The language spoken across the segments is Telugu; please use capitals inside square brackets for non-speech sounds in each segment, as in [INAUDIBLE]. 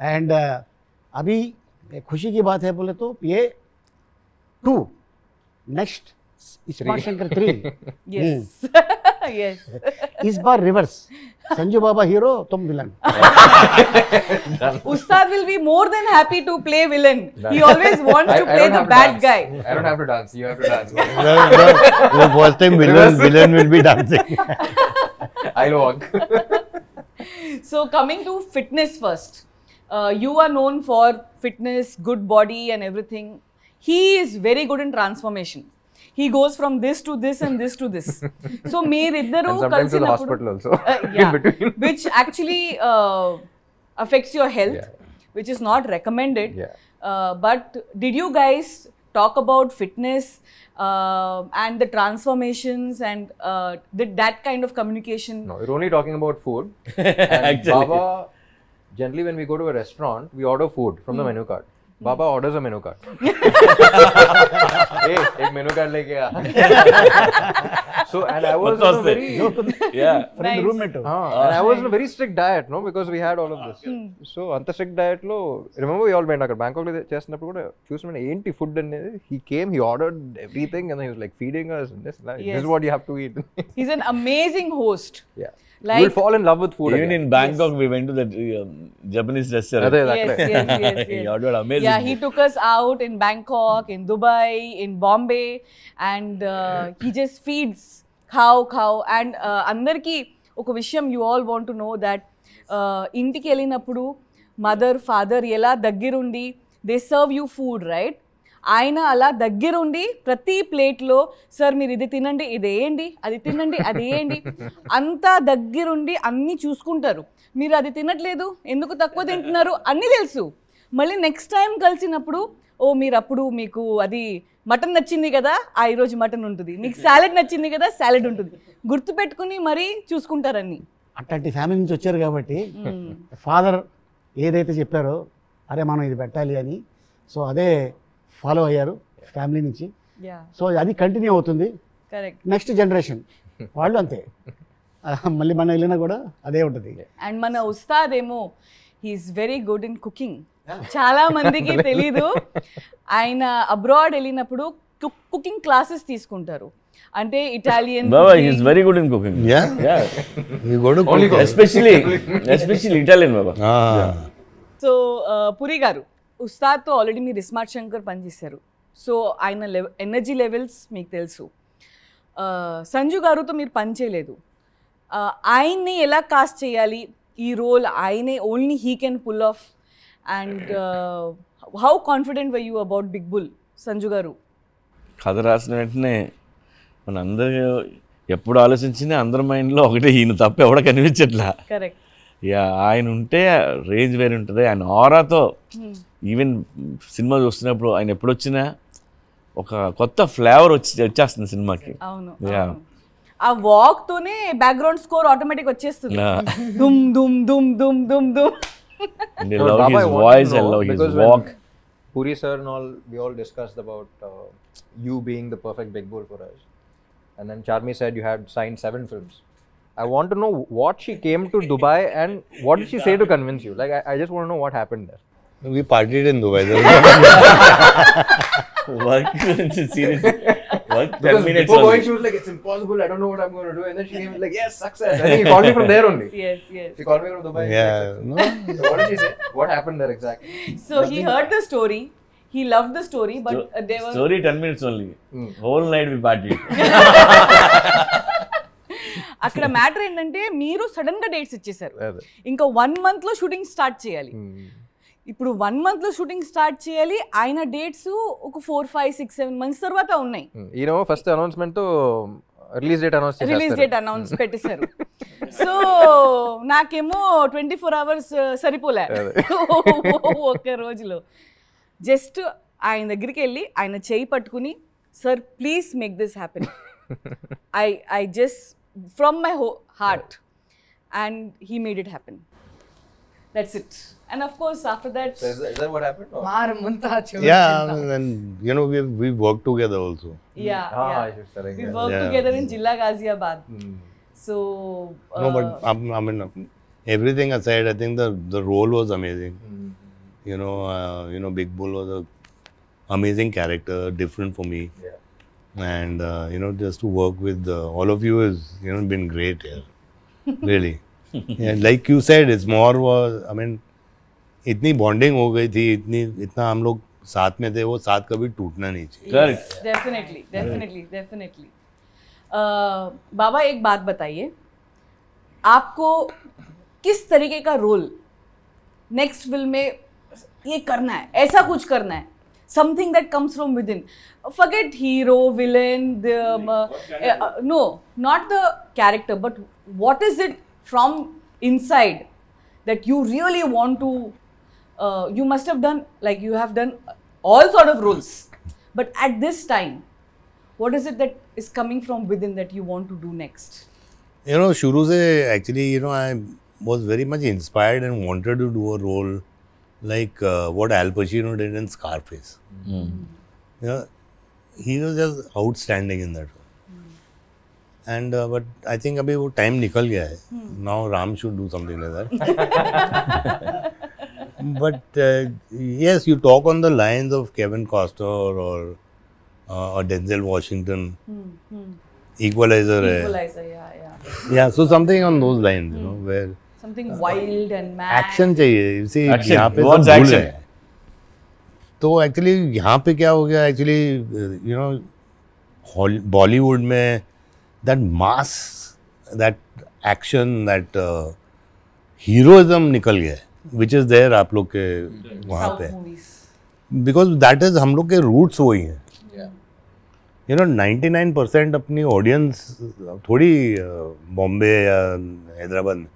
एंड uh, अभी एक खुशी की बात है बोले तो ये two next smart Shankar three इस बार रिवर्स संजू बाबा हीरो तुम villain Ustaad will be more than happy to play villain he always wants to play the bad guy I don't have to dance you have to dance वो बोलते हैं villain villain will be dancing I walk so coming to fitness first uh, you are known for fitness, good body, and everything. He is very good in transformation. He goes from this to this and this to this. [LAUGHS] so, me Riddaru sometimes to the hospital also. Uh, [LAUGHS] yeah, [LAUGHS] which actually uh, affects your health, yeah. which is not recommended. Yeah. Uh, but did you guys talk about fitness uh, and the transformations and uh, the, that kind of communication. No, we are only talking about food. Baba generally when we go to a restaurant, we order food from mm. the hmm. menu card. Mm. Baba orders a menu card. [LAUGHS] hey, ek menu card leke [LAUGHS] So and I was on a very [LAUGHS] yeah friend room roommate. Ah, ah, and I was in a very strict diet, no, because we had all of this. Hmm. So, So anta strict diet lo remember we all went agar Bangkok lo చేస్తున్నప్పుడు కూడా చూసిన ఏంటి food. అనేది eh, he came he ordered everything and he was like feeding us and this, like, yes. this is what you have to eat. He's an amazing host. Yeah. Like, you'll fall in love with food. Even again. in Bangkok, yes. we went to the uh, Japanese restaurant. yes, yes, yes, yes. amazing. Yeah, he took us out in Bangkok, in Dubai, in Bombay, and uh, he just feeds cow, cow. And అందరికీ ఒక విషయం you all want to know that ఇంటికి వెళ్ళినప్పుడు mother, father, ఎలా daggirundi, they serve you food, right? ఆయన అలా దగ్గరుండి ప్రతి ప్లేట్లో సార్ మీరు ఇది తినండి ఇది వేయండి అది తినండి అది వేయండి అంతా దగ్గరుండి అన్నీ చూసుకుంటారు మీరు అది తినట్లేదు ఎందుకు తక్కువ తింటున్నారు అన్నీ తెలుసు మళ్ళీ నెక్స్ట్ టైం కలిసినప్పుడు ఓ మీరు అప్పుడు మీకు అది మటన్ నచ్చింది కదా ఆ ఈరోజు మటన్ ఉంటుంది మీకు సాలెడ్ నచ్చింది కదా సాలెడ్ ఉంటుంది గుర్తుపెట్టుకుని మరీ చూసుకుంటారని అట్లాంటి ఫ్యామిలీ నుంచి వచ్చారు కాబట్టి ఫాదర్ ఏదైతే చెప్పారో అరే మనం ఇది పెట్టాలి అని సో అదే ఫాలో అయ్యారు ఫ్యామిలీ నుంచి సో అది కంటిన్యూ అవుతుంది నెక్స్ట్ జనరేషన్ వాళ్ళు అంతే మళ్ళీ మనం వెళ్ళినా కూడా అదే ఉంటుంది అండ్ మన వస్తాదేమో he is very good in cooking చాలా మందికి [LAUGHS] తెలీదు ఆయన అబ్రాడ్ వెళ్ళినప్పుడు కుకింగ్ క్లాసెస్ తీసుకుంటారు అంటే Italian Baba is very good in cooking yeah yeah good good especially especially Italian Baba so ah. Puri uh, garu ఉస్తాద్తో already మీరు ఇస్మార్ట్ శంకర్ పనిచేశారు సో ఆయన లెవ ఎనర్జీ లెవెల్స్ మీకు తెలుసు సంజు గారుతో మీరు పనిచేయలేదు ఆయన్ని ఎలా కాస్ట్ చేయాలి ఈ రోల్ ఆయనే only he can pull off and how confident why you about big bull Sanju garu కథ రాసిన వెంటనే మనందరూ ఎప్పుడు ఆలోచించినా అందరి మైండ్లో ఒకటే ఈయన తప్ప ఎవడ కనిపించట్లా కరెక్ట్ ఆయన ఉంటే రేంజ్ వేరే ఉంటుంది ఆయన ఆరాతో ఈవెన్ సినిమా చూస్తున్నప్పుడు ఆయన ఎప్పుడు వచ్చినా ఒక కొత్త ఫ్లేవర్ వచ్చి వచ్చేస్తుంది సినిమాకి ఆ వాక్ తోనే బ్యాక్గ్రౌండ్ స్కోర్ ఆటోమేటిక్ వచ్చేస్తుంది దుమ్ దుమ్ దుమ్ దుమ్ దుమ్ దుమ్ And I love his voice, I Puri sir and all, we all discussed about uh, you being the perfect big bull for us. And then Charmi said you had signed seven films. I want to know what she came to Dubai and what did she say to convince you? Like, I, I just want to know what happened there. We partied in Dubai. work seriously. Work because 10 minutes. Before going, she was like, "It's impossible. I don't know what I'm going to do." And then she came like, "Yes, success." And he called me from there only. Yes, yes. She called me from Dubai. Yeah. No. So what did she say? What happened there exactly? So Nothing he heard the story. He loved the story, but so, uh, there was story 10 minutes only. Hmm. Whole night we partied. అక్కడ మ్యాటర్ ఏంటంటే మీరు సడన్ గా డేట్స్ ఇచ్చేసారు ఇంకా వన్ మంత్ లో షూటింగ్ స్టార్ట్ చేయాలి ఇప్పుడు వన్ మంత్ లో షూటింగ్ స్టార్ట్ చేయాలి ఆయన డేట్స్ ఒక four five six seven months తర్వాత ఉన్నాయి ఈయన first announcement release date announce release date announce పెట్టేశారు సో నాకేమో ట్వంటీ ఫోర్ అవర్స్ సరిపోలే [LAUGHS] ఒక రోజులో జస్ట్ ఆయన దగ్గరికి వెళ్ళి ఆయన చేయి పట్టుకుని sir please make this happy I I just from my హో heart and he made it happy that's it. And of course, after that, so is, that is, that what happened? Or? Yeah, and then, you know, we we worked together also. Yeah, ah, yeah. we worked yeah. together in Jilla Ghaziabad. Hmm. So uh, no, but uh, I, mean, everything aside, I think the the role was amazing. Hmm. You know, uh, you know, Big Bull was a amazing character, different for me. Yeah. And uh, you know, just to work with uh, all of you has you know been great. [LAUGHS] really. Like you said is more I mean इतनी बॉन्डिंग हो गई थी इतनी इतना हम लोग साथ में थे वो साथ कभी टूटना नहीं चाहिए डेफिनेटली डेफिनेटली डेफिनेटली बाबा एक बात बताइए आपको किस तरीके का रोल नेक्स्ट फिल्म में ये करना है ऐसा कुछ करना है something that comes from within forget hero villain no not the character but what is it from inside that you really want to, uh, you must have done, like you have done all sort of roles. But at this time, what is it that is coming from within that you want to do next? You know, Shuru se actually, you know, I was very much inspired and wanted to do a role like uh, what Al Pacino did in Scarface. Mm. You know, he was just outstanding in that role. And but I think अभी वो टाइम निकल गया है now Ram should do something like that but yes you talk on the lines of Kevin Costner और और डेंजेल वॉशिंगटन इक्वलाइजर है hai. yeah yeah yeah so something on those lines hmm. you know hmm. where something uh, wild and चाहिए यू सी यहां पे सब एक्शन है तो एक्चुअली यहाँ पे क्या हो गया एक्चुअली यू नो बॉलीवुड में that mass that action that uh, निकल गया विच इज देयर आप लोग के वहाँ पे बिकॉज दैट इज हम लोग के रूट्स वही हैं यू नो 99 परसेंट अपनी ऑडियंस थोड़ी uh, बॉम्बे या हैदराबाद में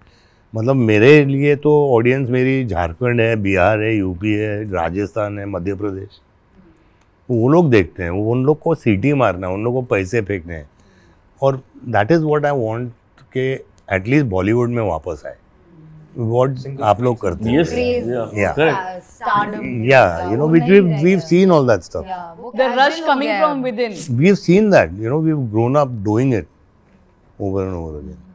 मतलब मेरे लिए तो ऑडियंस मेरी झारखंड है बिहार है यूपी है राजस्थान है मध्य प्रदेश वो लोग देखते हैं वो उन लोग को सीटी मारना है उन लोग को पैसे फेंकने हैं और that is what I want के एटलीस्ट बॉलीवुड में वापस आए वॉट आप लोग करते हैं seen all that stuff coming from within we seen that you know we grown up doing it over and over again